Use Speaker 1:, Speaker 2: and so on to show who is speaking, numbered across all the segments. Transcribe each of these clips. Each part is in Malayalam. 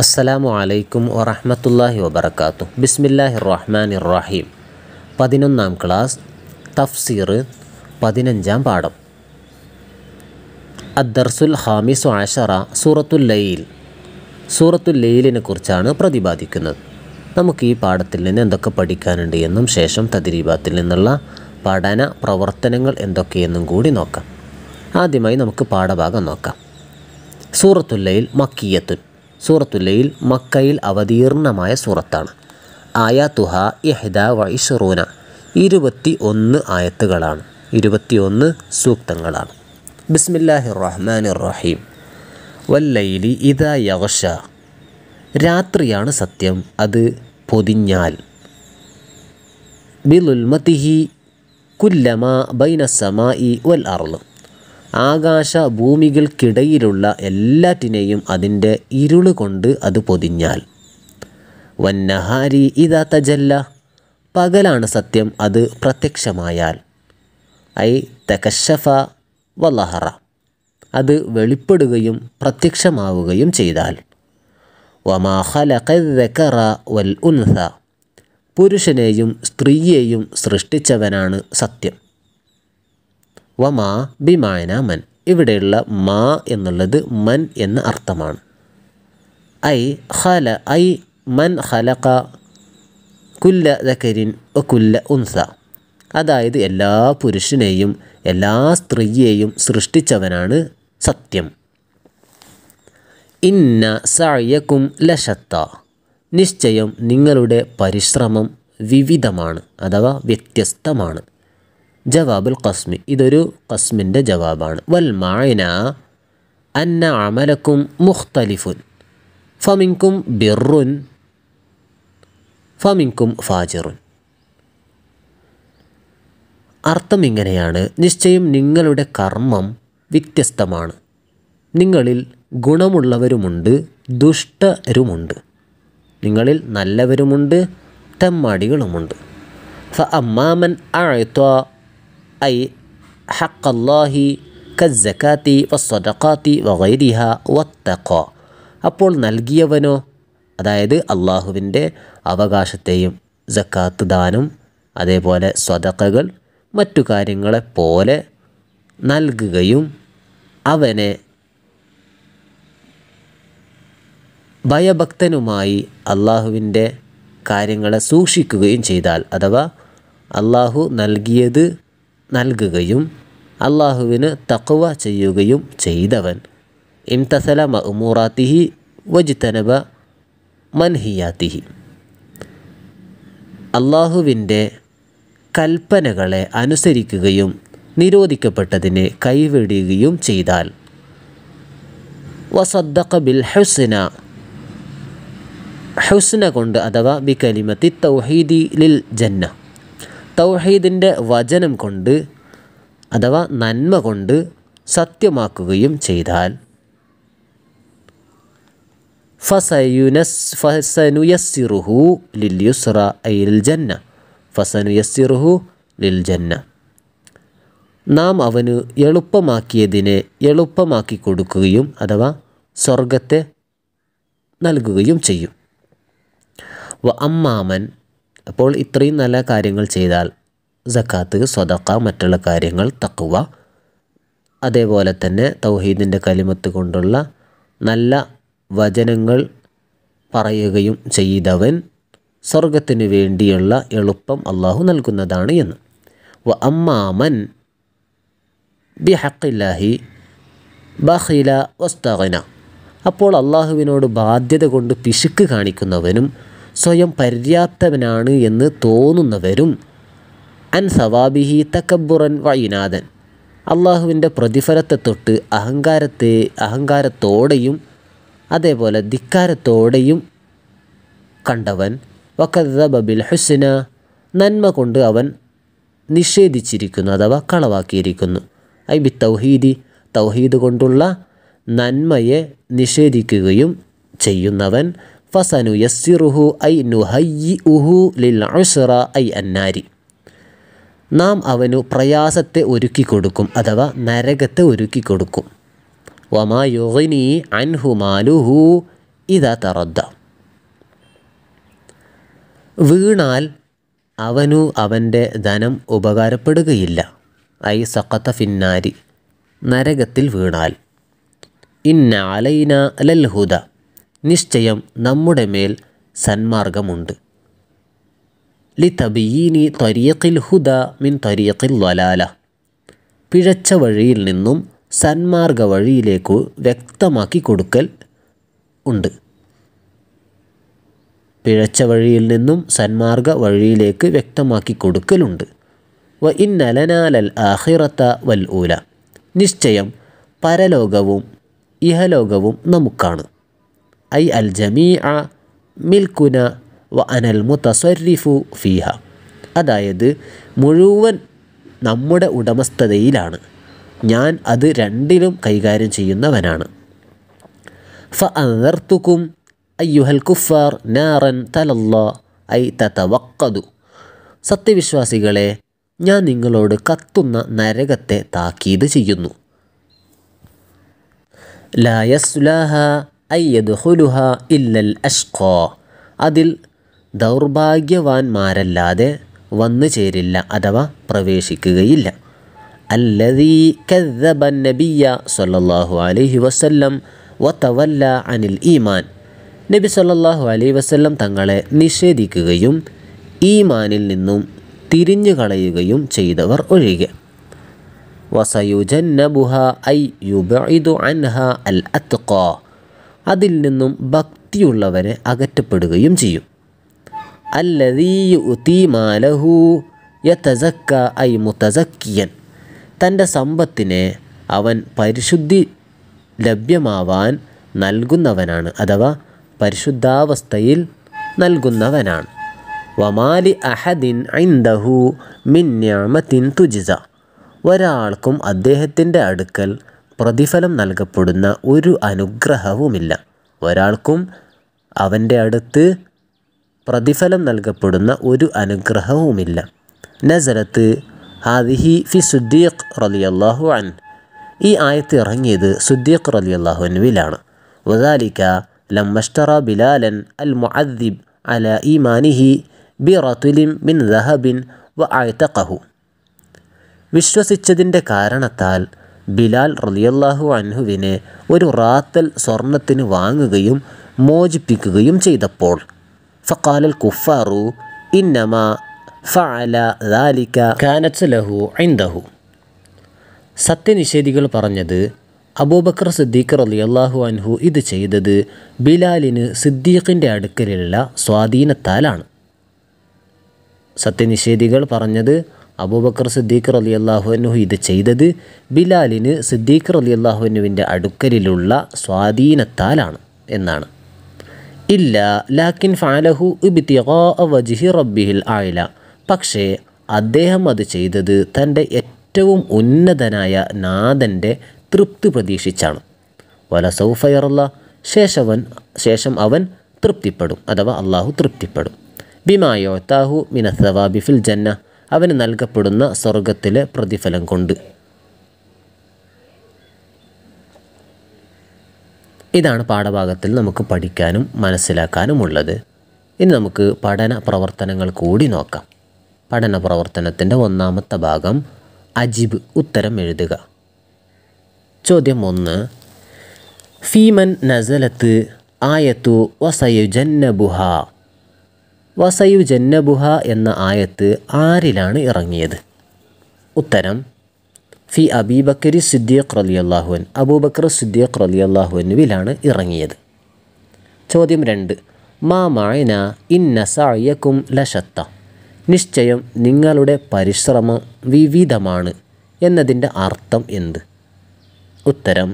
Speaker 1: അസ്സലാമു അലൈക്കും വറഹമത്തല്ലാഹി വബർക്കാത്തു ബിസ്മില്ലാഹി റഹ്മാൻ ഇറാഹിം പതിനൊന്നാം ക്ലാസ് തഫ്സീർ പതിനഞ്ചാം പാഠം അദ്ദർസുൽ ഹാമിസ് ആഷറ സൂറത്തുൽ ലയിൽ സൂറത്തുൽ ലയിലിനെ കുറിച്ചാണ് പ്രതിപാദിക്കുന്നത് നമുക്ക് ഈ പാഠത്തിൽ നിന്ന് എന്തൊക്കെ പഠിക്കാനുണ്ട് എന്നും ശേഷം തദ്രീബാത്തിൽ നിന്നുള്ള പഠന പ്രവർത്തനങ്ങൾ എന്തൊക്കെയെന്നും കൂടി നോക്കാം ആദ്യമായി നമുക്ക് പാഠഭാഗം നോക്കാം സൂറത്തുല്ലയിൽ മക്കീയത്തുൽ സൂറത്തുല്ലയിൽ മക്കയിൽ അവതീർണമായ സൂറത്താണ് ആയാത്തുഹ ഇഹ്ദ വൈഷറൂന ഇരുപത്തി ഒന്ന് ആയത്തുകളാണ് ഇരുപത്തിയൊന്ന് സൂക്തങ്ങളാണ് ബിസ്മില്ലാഹി റഹ്മാൻ റഹീം വല്ലയിലി ഇത യവഷ രാത്രിയാണ് സത്യം അത് പൊതിഞ്ഞാൽ ബിലുൽമതിഹി കുല്ലമ ബൈനസമായി വൽ അർളും ആകാശ ഭൂമികൾക്കിടയിലുള്ള എല്ലാറ്റിനെയും അതിൻ്റെ ഇരുളുകൊണ്ട് അത് പൊതിഞ്ഞാൽ വന്നഹാരി ഇതാ തജല്ല പകലാണ് സത്യം അത് പ്രത്യക്ഷമായാൽ ഐ തകശഫ വല്ലഹറ അത് വെളിപ്പെടുകയും പ്രത്യക്ഷമാവുകയും ചെയ്താൽ വമാഹലക്കറ വൽ ഉൻസ പുരുഷനെയും സ്ത്രീയെയും സൃഷ്ടിച്ചവനാണ് സത്യം വ മാ ബിമായന മൻ ഇവിടെയുള്ള മാ എന്നുള്ളത് മൻ എന്ന അർത്ഥമാണ് ഐ ഹല ഐ മൻ ഹലക കുല്ല ദക്കരിൻ കുല്ല ഉൻസ അതായത് എല്ലാ പുരുഷനെയും എല്ലാ സ്ത്രീയെയും സൃഷ്ടിച്ചവനാണ് സത്യം ഇന്ന സായക്കും ലശത്ത നിശ്ചയം നിങ്ങളുടെ പരിശ്രമം വിവിധമാണ് അഥവാ വ്യത്യസ്തമാണ് ജവാബുൽ കസ്മി ഇതൊരു കസ്മിൻ്റെ ജവാബാണ് വൽ മായന അന്ന അമലക്കും മുഖ്തലിഫുൻ ഫമിൻകും ബിറുൻ ഫമിൻകും ഫാജിറുൻ അർത്ഥം ഇങ്ങനെയാണ് നിശ്ചയം നിങ്ങളുടെ കർമ്മം വ്യത്യസ്തമാണ് നിങ്ങളിൽ ഗുണമുള്ളവരുമുണ്ട് ദുഷ്ടരുമുണ്ട് നിങ്ങളിൽ നല്ലവരുമുണ്ട് തെമ്മാടികളുമുണ്ട് ഫ അമ്മാമൻ അഴത്വ أي حق الله كالزكاة والصدقات وغيرها والتقى അപ്പോൾ നൽകിയവനോ അതായത് അള്ളാഹുവിൻ്റെ അവകാശത്തെയും ജക്കാത്ത് ദാനം അതേപോലെ സ്വതക്കകൾ മറ്റു കാര്യങ്ങളെ പോലെ നൽകുകയും അവനെ ഭയഭക്തനുമായി അള്ളാഹുവിൻ്റെ കാര്യങ്ങളെ സൂക്ഷിക്കുകയും ചെയ്താൽ അഥവാ അള്ളാഹു നൽകിയത് നൽകുകയും അള്ളാഹുവിന് തക്കുവ ചെയ്യുകയും ചെയ്തവൻ ഇംതസല മഅമൂറാത്തിഹി വജിത്തനബ മൻഹിയാത്തിഹി അള്ളാഹുവിൻ്റെ കൽപ്പനകളെ അനുസരിക്കുകയും നിരോധിക്കപ്പെട്ടതിനെ കൈവിടുകയും ചെയ്താൽ വസദ്ദഖ ബിൽ ഹുസ്ന ഹുസ്ന കൊണ്ട് അഥവാ കലിമത്തി തൗഹീദി ലിൽ ജന്ന തൗഹീദിൻ്റെ വചനം കൊണ്ട് അഥവാ നന്മ കൊണ്ട് സത്യമാക്കുകയും ചെയ്താൽ ഫസയുനസ് ഫസനുയസ്സിറുഹു ലില്യുസ്ര ഐൽ ജന്ന ഫസനുയസ്സിറുഹു ലിൽ ജന്ന നാം അവന് എളുപ്പമാക്കിയതിനെ എളുപ്പമാക്കി കൊടുക്കുകയും അഥവാ സ്വർഗത്തെ നൽകുകയും ചെയ്യും വ അമ്മാമൻ അപ്പോൾ ഇത്രയും നല്ല കാര്യങ്ങൾ ചെയ്താൽ സക്കാത്ത് സ്വതക്ക മറ്റുള്ള കാര്യങ്ങൾ തക്കുക അതേപോലെ തന്നെ തൗഹീദിൻ്റെ കലിമത്ത് കൊണ്ടുള്ള നല്ല വചനങ്ങൾ പറയുകയും ചെയ്തവൻ സ്വർഗത്തിനു വേണ്ടിയുള്ള എളുപ്പം അള്ളാഹു നൽകുന്നതാണ് എന്ന് വ അമ്മാമൻ ബി ഹക്കില്ലാഹി ബഹില വസ്തഗന അപ്പോൾ അള്ളാഹുവിനോട് ബാധ്യത കൊണ്ട് പിശുക്ക് കാണിക്കുന്നവനും സ്വയം പര്യാപ്തവനാണ് എന്ന് തോന്നുന്നവരും അൻ സവാബിഹി തക്കബുറൻ വൈനാഥൻ അള്ളാഹുവിൻ്റെ പ്രതിഫലത്തെ തൊട്ട് അഹങ്കാരത്തെ അഹങ്കാരത്തോടെയും അതേപോലെ ധിക്കാരത്തോടെയും കണ്ടവൻ വക്കദബിൽ ഹുസ്ന നന്മ കൊണ്ട് അവൻ നിഷേധിച്ചിരിക്കുന്നു അഥവാ കളവാക്കിയിരിക്കുന്നു ഐ ബി തൗഹീദി തൗഹീദ് കൊണ്ടുള്ള നന്മയെ നിഷേധിക്കുകയും ചെയ്യുന്നവൻ ഫസനുയസ്സിറുഹു യസ്സിറുഹു ഐ നുഹയ്യി ഉഹു ലിൽ ഉഷറ ഐ അന്നാരി നാം അവനു പ്രയാസത്തെ ഒരുക്കി കൊടുക്കും അഥവാ നരകത്തെ ഒരുക്കി കൊടുക്കും വമാ യുഗിനി മാലുഹു ഇതാ തറദ്ദ വീണാൽ അവനു അവൻ്റെ ധനം ഉപകാരപ്പെടുകയില്ല ഐ സഖത്ത ഫിന്നാരി നരകത്തിൽ വീണാൽ ഇന്ന അലൈന ലൽഹുദ നിശ്ചയം നമ്മുടെ മേൽ സന്മാർഗമുണ്ട് ലിതബീനി ത്വരീഖിൽ ഹുദ മിൻ ത്വരീഖിൽ വലാല പിഴച്ച വഴിയിൽ നിന്നും സന്മാർഗ വഴിയിലേക്കു വ്യക്തമാക്കി കൊടുക്കൽ ഉണ്ട് പിഴച്ച വഴിയിൽ നിന്നും സന്മാർഗ വഴിയിലേക്ക് വ്യക്തമാക്കി കൊടുക്കലുണ്ട് വ ഇന്നലനാലൽ ആഹിറത്ത വൽ ഊല നിശ്ചയം പരലോകവും ഇഹലോകവും നമുക്കാണ് أي الجميع മിൽക്കുന്ന വ അനൽ മുത്തസ്വരിഫു ഫീഹ അതായത് മുഴുവൻ നമ്മുടെ ഉടമസ്ഥതയിലാണ് ഞാൻ അത് രണ്ടിലും കൈകാര്യം ചെയ്യുന്നവനാണ് ഫ അനർത്തുക്കും അയ്യുഹൽ കുഫാർ നാറൻ തലല്ലാ ഐ തതവക്കതു സത്യവിശ്വാസികളെ ഞാൻ നിങ്ങളോട് കത്തുന്ന നരകത്തെ താക്കീത് ചെയ്യുന്നു ലായസ്ലാഹ അയ്യദ്ഹുലുഹ ഇല്ലൽ അഷ്കോ അതിൽ ദൗർഭാഗ്യവാന്മാരല്ലാതെ വന്നു ചേരില്ല അഥവാ പ്രവേശിക്കുകയില്ല അല്ലതീ കദ്ദബൻ നബിയ സല്ലല്ലാഹു അലൈഹി വസല്ലം വതവല്ല അനിൽ ഈമാൻ നബി സല്ലല്ലാഹു അലൈഹി വസല്ലം തങ്ങളെ നിഷേധിക്കുകയും ഈമാനിൽ നിന്നും തിരിഞ്ഞു കളയുകയും ചെയ്തവർ ഒഴികെ വസയുജന്നബുഹ ഐ യുബഇദു അൻഹ അൽ അത്ഖാ അതിൽ നിന്നും ഭക്തിയുള്ളവരെ അകറ്റപ്പെടുകയും ചെയ്യും അല്ലതീമാലഹു യതസക്ക ഐ മുത്തസക്കിയൻ തൻ്റെ സമ്പത്തിനെ അവൻ പരിശുദ്ധി ലഭ്യമാവാൻ നൽകുന്നവനാണ് അഥവാ പരിശുദ്ധാവസ്ഥയിൽ നൽകുന്നവനാണ് വമാലി അഹദിൻ ഐന്ദഹു മിന്യാമത്തിൻ തുജിസ ഒരാൾക്കും അദ്ദേഹത്തിൻ്റെ അടുക്കൽ പ്രതിഫലം നൽകപ്പെടുന്ന ഒരു അനുഗ്രഹവുമില്ല ഒരാൾക്കും അവൻ്റെ അടുത്ത് പ്രതിഫലം നൽകപ്പെടുന്ന ഒരു അനുഗ്രഹവുമില്ല നസരത്ത് ഹാദിഹി ഫി സുദ്ദീഖ് റലിയല്ലാഹു അൻ ഈ ആയത്ത് ഇറങ്ങിയത് സുദ്ദീഖ് റലിയല്ലാഹു അനുവിലാണ് വദാലിക്ക ലമ്മഷ്ടറ ബിലാലൻ അൽ മുഅദ്ദിബ് അല ഈമാനിഹി ബി റത്തുലിം ബിൻ ദഹബിൻ വ കഹു വിശ്വസിച്ചതിൻ്റെ കാരണത്താൽ ബിലാൽ റലിയല്ലാഹു അൻഹുവിനെ ഒരു റാത്തൽ സ്വർണത്തിന് വാങ്ങുകയും മോചിപ്പിക്കുകയും ചെയ്തപ്പോൾ ഫക്കാലൽ കുഫാറു ഇന്നമ ഫഅല ലഹു ഐന്ദഹു സത്യനിഷേധികൾ പറഞ്ഞത് അബൂബക്കർ സിദ്ദീഖ് അള്ളാഹു അൻഹു ഇത് ചെയ്തത് ബിലാലിന് സിദ്ദീഖിൻ്റെ അടുക്കലുള്ള സ്വാധീനത്താലാണ് സത്യനിഷേധികൾ പറഞ്ഞത് അബൂബക്കർ സിദ്ദീഖ് അലി അള്ളാഹുവിനു ഇത് ചെയ്തത് ബിലാലിന് സിദ്ദീഖ് അലി അള്ളാഹുവിനുവിൻ്റെ അടുക്കലിലുള്ള സ്വാധീനത്താലാണ് എന്നാണ് ഇല്ല ലാക്കിൻ ഫാലഹു വജിഹി റബ്ബിഹിൽ ആയില പക്ഷേ അദ്ദേഹം അത് ചെയ്തത് തൻ്റെ ഏറ്റവും ഉന്നതനായ നാഥൻ്റെ തൃപ്തി പ്രതീക്ഷിച്ചാണ് വല സൗഫയറുള്ള ശേഷവൻ ശേഷം അവൻ തൃപ്തിപ്പെടും അഥവാ അള്ളാഹു തൃപ്തിപ്പെടും ബിമായോത്താഹു മിനസവാബിഫിൽ ജന്ന അവന് നൽകപ്പെടുന്ന സ്വർഗത്തിലെ പ്രതിഫലം കൊണ്ട് ഇതാണ് പാഠഭാഗത്തിൽ നമുക്ക് പഠിക്കാനും മനസ്സിലാക്കാനും ഉള്ളത് ഇനി നമുക്ക് പഠന പ്രവർത്തനങ്ങൾ കൂടി നോക്കാം പഠന പ്രവർത്തനത്തിൻ്റെ ഒന്നാമത്തെ ഭാഗം അജിബ് ഉത്തരം എഴുതുക ചോദ്യം ഒന്ന് ഫീമൻ നസലത്ത് ആയത്തു വസയുജന്നബുഹ വസയു ജന്നബുഹ എന്ന ആയത്ത് ആരിലാണ് ഇറങ്ങിയത് ഉത്തരം ഫി അബീബക്കരി സിദ്ദീഖ് റലി അള്ളാഹുൻ അബൂബക്കർ സിദ്ദീഖ് റലി അള്ളാഹുവിലാണ് ഇറങ്ങിയത് ചോദ്യം രണ്ട് മാ മായന ഇന്ന സായക്കും ലശത്ത നിശ്ചയം നിങ്ങളുടെ പരിശ്രമം വിവിധമാണ് എന്നതിൻ്റെ അർത്ഥം എന്ത് ഉത്തരം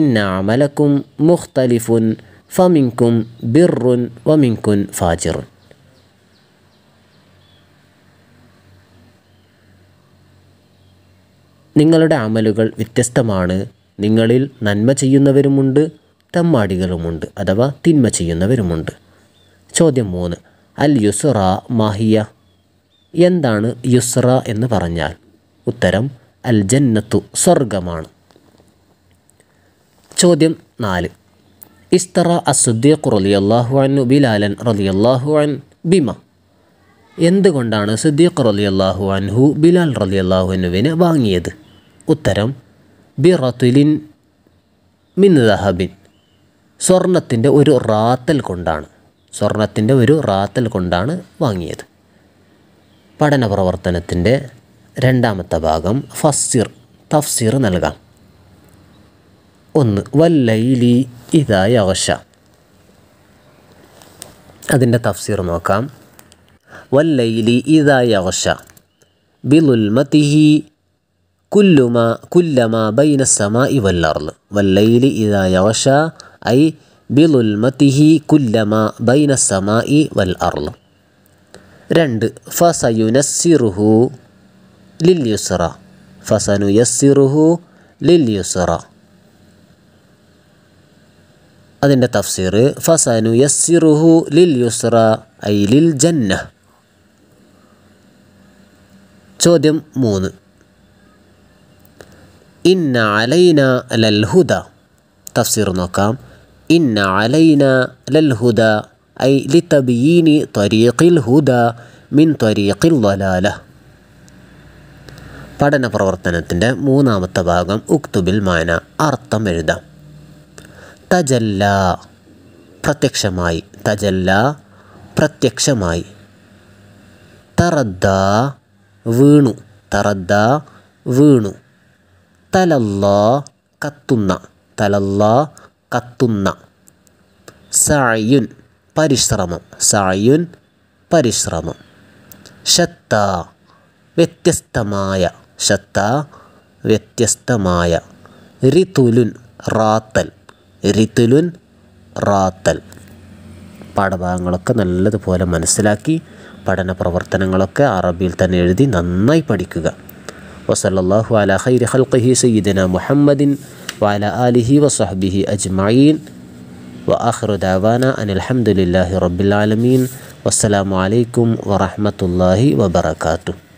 Speaker 1: ഇന്ന മുഖ്തലിഫുൻ ഫമിൻകും ബിർറുൻ വമിൻകുൻ ഫാജിറുൻ നിങ്ങളുടെ അമലുകൾ വ്യത്യസ്തമാണ് നിങ്ങളിൽ നന്മ ചെയ്യുന്നവരുമുണ്ട് തമ്മാടികളുമുണ്ട് അഥവാ തിന്മ ചെയ്യുന്നവരുമുണ്ട് ചോദ്യം മൂന്ന് അൽ യുസുറ മാഹിയ എന്താണ് യുസ്ര എന്ന് പറഞ്ഞാൽ ഉത്തരം അൽ ജന്നത്തു സ്വർഗമാണ് ചോദ്യം നാല് ഇസ്തറ അസുദ്ദീഖ് റലിയല്ലാഹു അൻ ബിലാലൻ റലിയല്ലാഹു അൻ ബിമ എന്തുകൊണ്ടാണ് സുദ്ദീഖ് റലിയല്ലാഹു അൻഹു ബിലാൽ റലിയല്ലാഹു അനുവിനെ വാങ്ങിയത് ഉത്തരം ബിറത്തുലിൻ മിൻ ദഹബിൻ സ്വർണത്തിൻ്റെ ഒരു റാത്തൽ കൊണ്ടാണ് സ്വർണത്തിൻ്റെ ഒരു റാത്തൽ കൊണ്ടാണ് വാങ്ങിയത് പഠന പ്രവർത്തനത്തിൻ്റെ രണ്ടാമത്തെ ഭാഗം ഫസ്സിർ തഫ്സീർ നൽകാം ഒന്ന് വല്ലൈലി ഇതായ അവശ അതിൻ്റെ തഫ്സീർ നോക്കാം വല്ലൈലി ഇതായ അവശ ബിലുൽമതിഹി كل ما كل ما بين السماء والأرض والليل إذا يغشى أي بظلمته كل ما بين السماء والأرض رند فسينسره لليسرى فسنيسره لليسرى أذن التفسير فسنيسره لليسرى أي للجنة شو ديم مونو ഇന്ന അലൈന ലൽഹുദ തഫ്സീർ നോക്കാം ഇന്ന അലൈന ലൽഹുദ ഐ ലി തബീനി ത്വരീഖിൽ ഹുദ മിൻ ത്വരീഖിൽ വലാല പഠന പ്രവർത്തനത്തിൻ്റെ മൂന്നാമത്തെ ഭാഗം ഉക്തുബിൽ മാന അർത്ഥം എഴുതാം തജല്ല പ്രത്യക്ഷമായി തജല്ല പ്രത്യക്ഷമായി തറദ്ദ വീണു തറദ്ദ വീണു തലല്ലാ കത്തുന്ന തലല്ലാ കത്തുന്ന സായുൻ പരിശ്രമം സായുൻ പരിശ്രമം ഷത്ത വ്യത്യസ്തമായ ഷത്ത വ്യത്യസ്തമായ റിതുലുൻ റാത്തൽ റിതുലുൻ റാത്തൽ പാഠഭാഗങ്ങളൊക്കെ നല്ലതുപോലെ മനസ്സിലാക്കി പഠന പ്രവർത്തനങ്ങളൊക്കെ അറബിയിൽ തന്നെ എഴുതി നന്നായി പഠിക്കുക وصلى الله على خير خلقه سيدنا محمد وعلى آله وصحبه أجمعين وآخر دعوانا أن الحمد لله رب العالمين والسلام عليكم ورحمة الله وبركاته